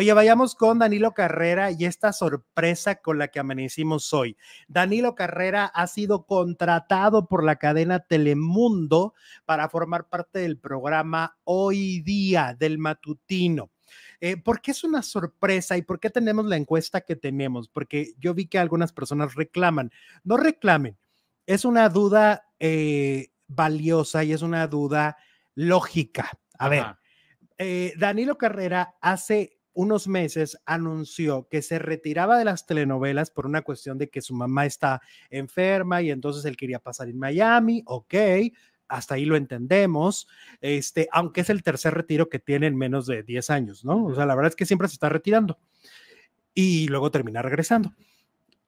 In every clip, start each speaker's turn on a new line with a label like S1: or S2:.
S1: Oye, vayamos con Danilo Carrera y esta sorpresa con la que amanecimos hoy. Danilo Carrera ha sido contratado por la cadena Telemundo para formar parte del programa Hoy Día del Matutino. Eh, ¿Por qué es una sorpresa y por qué tenemos la encuesta que tenemos? Porque yo vi que algunas personas reclaman. No reclamen, es una duda eh, valiosa y es una duda lógica. A ver, eh, Danilo Carrera hace unos meses anunció que se retiraba de las telenovelas por una cuestión de que su mamá está enferma y entonces él quería pasar en Miami, ok, hasta ahí lo entendemos, este, aunque es el tercer retiro que tiene en menos de 10 años, ¿no? O sea, la verdad es que siempre se está retirando y luego termina regresando.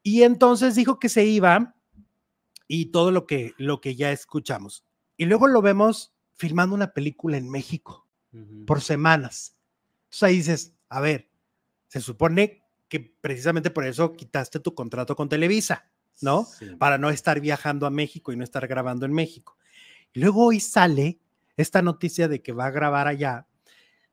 S1: Y entonces dijo que se iba y todo lo que, lo que ya escuchamos. Y luego lo vemos filmando una película en México por semanas. O sea, dices, a ver, se supone que precisamente por eso quitaste tu contrato con Televisa, ¿no? Para no estar viajando a México y no estar grabando en México. luego hoy sale esta noticia de que va a grabar allá.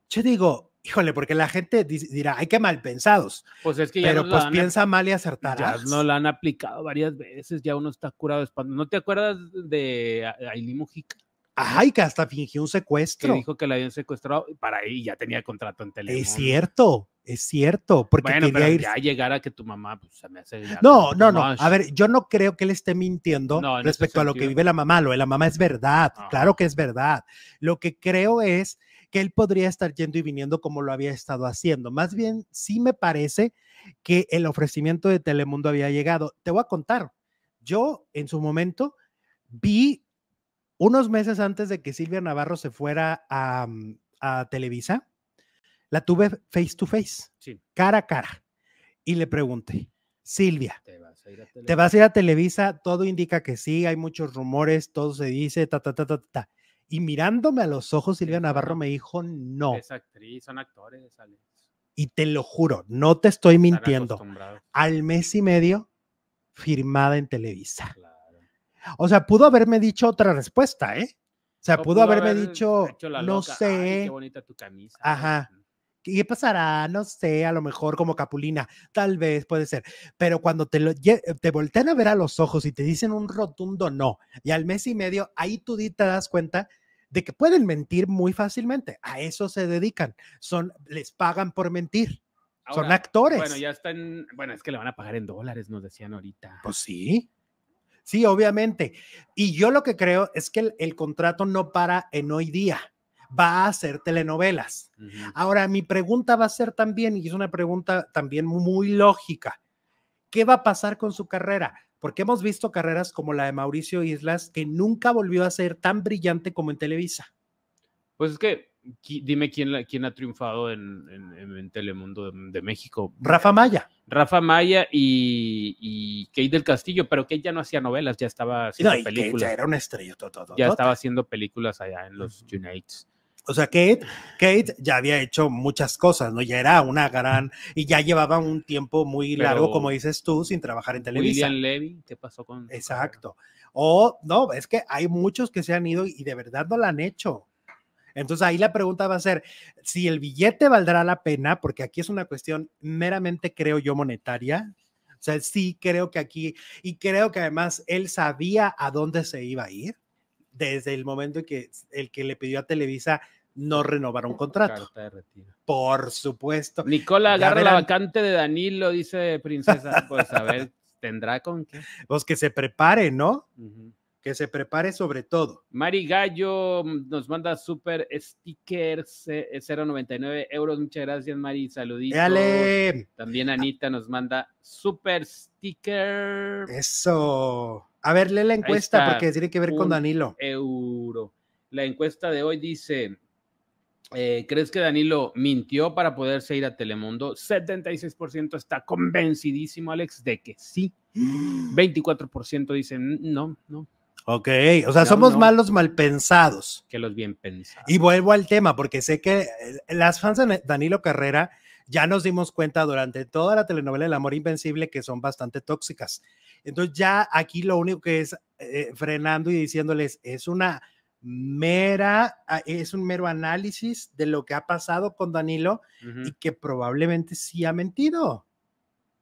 S1: Yo digo, híjole, porque la gente dirá, hay que mal pensados.
S2: Pues es que Pero pues
S1: piensa mal y acertarás.
S2: Ya no la han aplicado varias veces, ya uno está curado ¿No te acuerdas de Aile Mujica? Ay,
S1: que hasta fingió un secuestro. Que dijo
S2: que la habían secuestrado para ahí ya tenía contrato en Telemundo. Es
S1: cierto, es cierto, porque bueno, pero ya
S2: llegar a que tu mamá pues, se me hace No, no, no. A
S1: ver, yo no creo que él esté mintiendo respecto a lo que vive la mamá. Lo de la mamá es verdad, claro que es verdad. Lo que creo es que él podría estar yendo y viniendo como lo había estado haciendo. Más bien, sí me parece que el ofrecimiento de Telemundo había llegado. Te voy a contar. Yo en su momento vi unos meses antes de que Silvia Navarro se fuera a, mm, Televisa, la tuve face to face, cara a cara, y le pregunté, Silvia, ¿te vas, a ir a Televisa? Todo indica que sí, hay muchos rumores, todo se dice, ta, ta, ta, ta, ta. Y mirándome a los ojos, Silvia Navarro me dijo, no. Es
S2: actriz, son actores,
S1: Y te lo juro, no te estoy mintiendo. Al mes y medio, firmada en Televisa. Claro. O sea, pudo haberme dicho otra respuesta, ¿eh? O sea, pudo, haberme dicho,
S2: no sé. qué bonita tu camisa. Ajá.
S1: ¿Qué pasará? No sé, a lo mejor como Capulina, tal vez puede ser. Pero cuando te, te voltean a ver a los ojos y te dicen un rotundo no, y al mes y medio, ahí tú te das cuenta de que pueden mentir muy fácilmente. A eso se dedican. Son, les pagan por mentir.
S2: Son actores. Bueno, ya están. Bueno, es que le van a pagar en dólares, nos decían ahorita. Pues
S1: sí. Sí, obviamente. Y yo lo que creo es que el, contrato no para en hoy día va a hacer telenovelas. Ahora, mi pregunta va a ser también, y es una pregunta también muy lógica, ¿qué va a pasar con su carrera? Porque hemos visto carreras como la de Mauricio Islas, que nunca volvió a ser tan brillante como en
S2: Televisa. Pues es que, dime quién, quién ha triunfado en, Telemundo de México. Rafa Maya. Rafa Maya y, Kate del Castillo, pero Kate ya no hacía novelas, ya estaba haciendo películas. ya era una estrella. Todo, ya estaba haciendo películas allá en los Unites.
S1: O sea, Kate, Kate ya había hecho muchas cosas, ¿no? Ya era una gran y ya llevaba un tiempo muy largo, como dices tú, sin trabajar en televisión. William Levy, ¿qué pasó con? Exacto. O no, es que hay muchos que se han ido y de verdad no lo han hecho. Entonces ahí la pregunta va a ser si el billete valdrá la pena, porque aquí es una cuestión meramente, creo yo, monetaria. O sea, sí creo que aquí, y creo que además él sabía a dónde se iba a ir desde el momento que el que le pidió a Televisa no renovar un contrato. Por supuesto.
S2: Nicola, agarra la vacante de Danilo, dice Princesa. Pues a ver, ¿tendrá con qué? Pues que se prepare, ¿no? que se prepare sobre todo. Mari Gallo mm, nos manda super stickers, 0.99 euros. Muchas gracias, Mari. Saluditos. Dale. También Anita nos manda super sticker.
S1: Eso. A ver, lee la encuesta porque tiene que ver con Danilo.
S2: Euro. La encuesta de hoy dice: eh, ¿Crees que Danilo mintió para poderse ir a Telemundo? 76% está convencidísimo, Alex, de que sí. 24% dicen: mm, No, no, Ok,
S1: o sea, somos malos malpensados.
S2: Que los bien pensados.
S1: Y vuelvo al tema, porque sé que eh, las fans de Danilo Carrera ya nos dimos cuenta durante toda la telenovela El Amor Invencible que son bastante tóxicas. Entonces ya aquí lo único que es eh, frenando y diciéndoles es una mera, es un mero análisis de lo que ha pasado con Danilo y que probablemente sí ha mentido,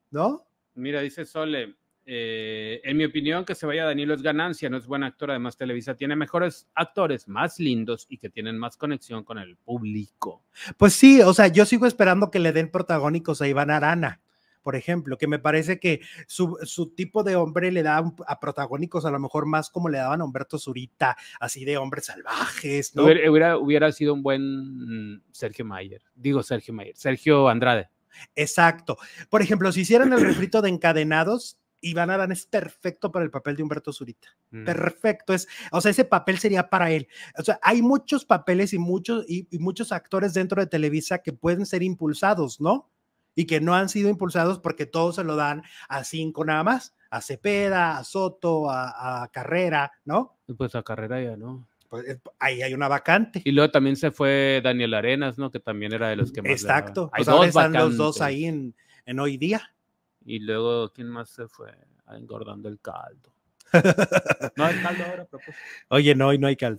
S1: ¿no?
S2: Mira, dice Sole, eh, en mi opinión, que se vaya Danilo es ganancia, no es buen actor, además Televisa tiene mejores actores, más lindos y que tienen más conexión con el público.
S1: Pues sí, o sea, yo sigo esperando que le den protagónicos a Iván Arana, por ejemplo, que me parece que su, tipo de hombre le da a protagónicos a lo mejor más como le daban a Humberto Zurita, así de hombres salvajes.
S2: ¿no? hubiera sido un buen mm, Sergio Mayer, digo Sergio Mayer, Sergio Andrade. Exacto. Por
S1: ejemplo, si hicieran el
S2: refrito de encadenados, Iván Arán es
S1: perfecto para el papel de Humberto Zurita. Mm. Perfecto. Es, o sea, ese papel sería para él. O sea, hay muchos papeles y muchos, y, muchos actores dentro de Televisa que pueden ser impulsados, ¿no? Y que no han sido impulsados porque todos se lo dan a cinco nada más. A Cepeda, a Soto, a, Carrera, ¿no?
S2: Pues a Carrera ya, ¿no? Pues, eh, ahí hay una vacante. Y luego también se fue Daniel Arenas, ¿no? Que también era de los que más. Exacto. Hay pues están los dos ahí en hoy día. Y luego, ¿quién más se fue? Ah, engordando el caldo. no hay caldo ahora, propósito.
S1: Oye, no, hoy no hay caldo.